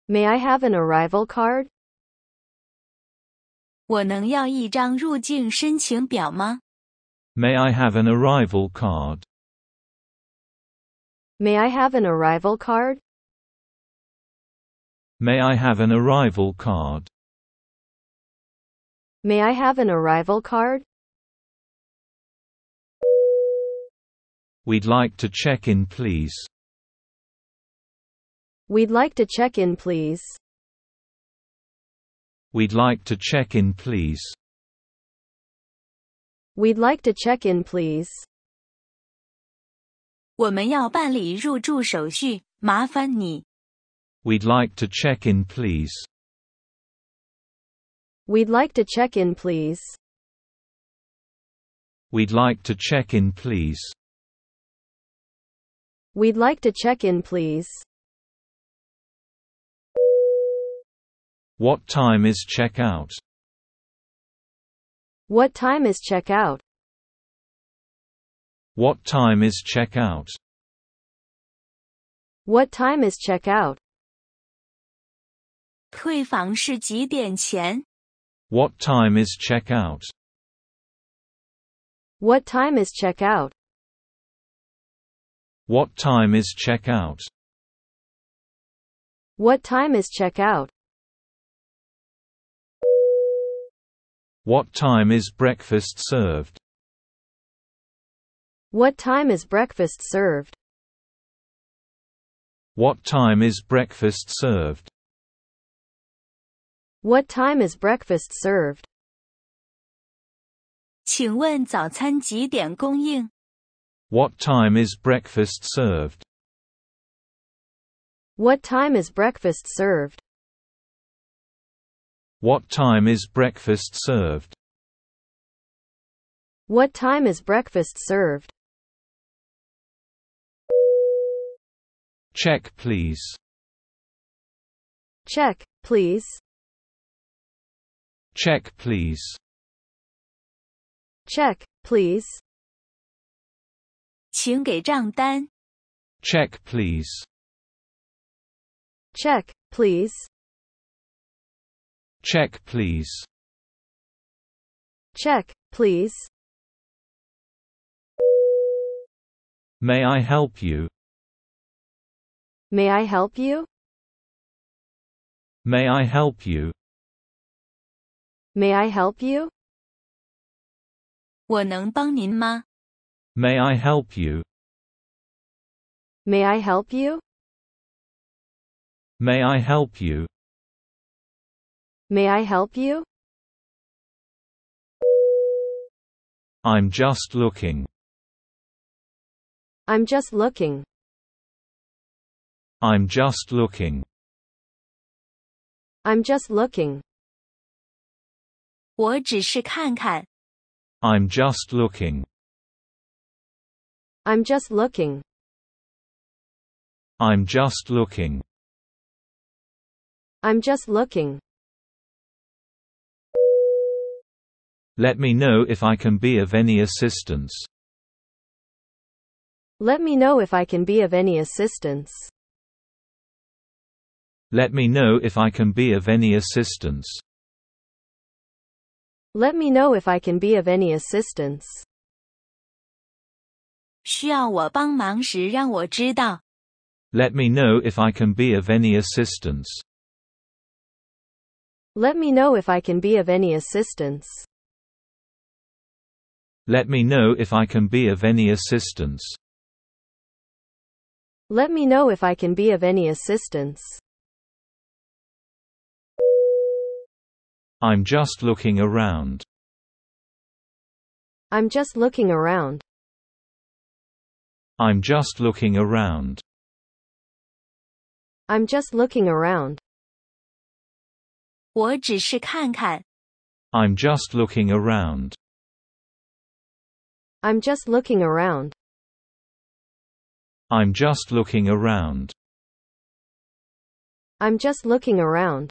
May I have an arrival card? May I have an arrival card? May I have an arrival card? May I have an arrival card? May I have an arrival card? We'd like to check in, please. We'd like to check in, please. We'd like to check in, please. We'd like to check in, please. 我们要办理入住手续，麻烦你。We'd like to check in, please. We'd like to check in, please. We'd like to check in, please. We'd like to check in, please. What time is checkout? What time is checkout? What time is checkout? What time is checkout? 退房是几点前? What time is out? What time is out? What time is checkout? What time is checkout? What time is breakfast served? What time is breakfast served? What time is breakfast served? What time is breakfast served? 请问早餐几点供应? What time is breakfast served? What time is breakfast served? What time is breakfast served? What time is breakfast served? Check please. Check, please. Check please. Check, please. Check please. Check, please. Check please. Check, please. May I help you? May I help you? May I help you? May I help you? 我能帮您吗? May I help you? May I help you? May I help you? May I help you? I'm just looking. I'm just looking. I'm just looking. I'm just looking. i am just looking. I'm just looking. I'm just looking. I'm just looking. Let me know if I can be of any assistance. Let me know if I can be of any assistance. Let me know if I can be of any assistance. Let me know if I can be of any assistance. let me know if I can be of any assistance. Let me know if I can be of any assistance. Let me know if I can be of any assistance. Let me know if I can be of any assistance. I'm just looking around. I'm just looking around. I'm just looking around. I'm just looking around. 我只是看看. i am just looking around. I'm just looking around. I'm just looking around. I'm just looking around.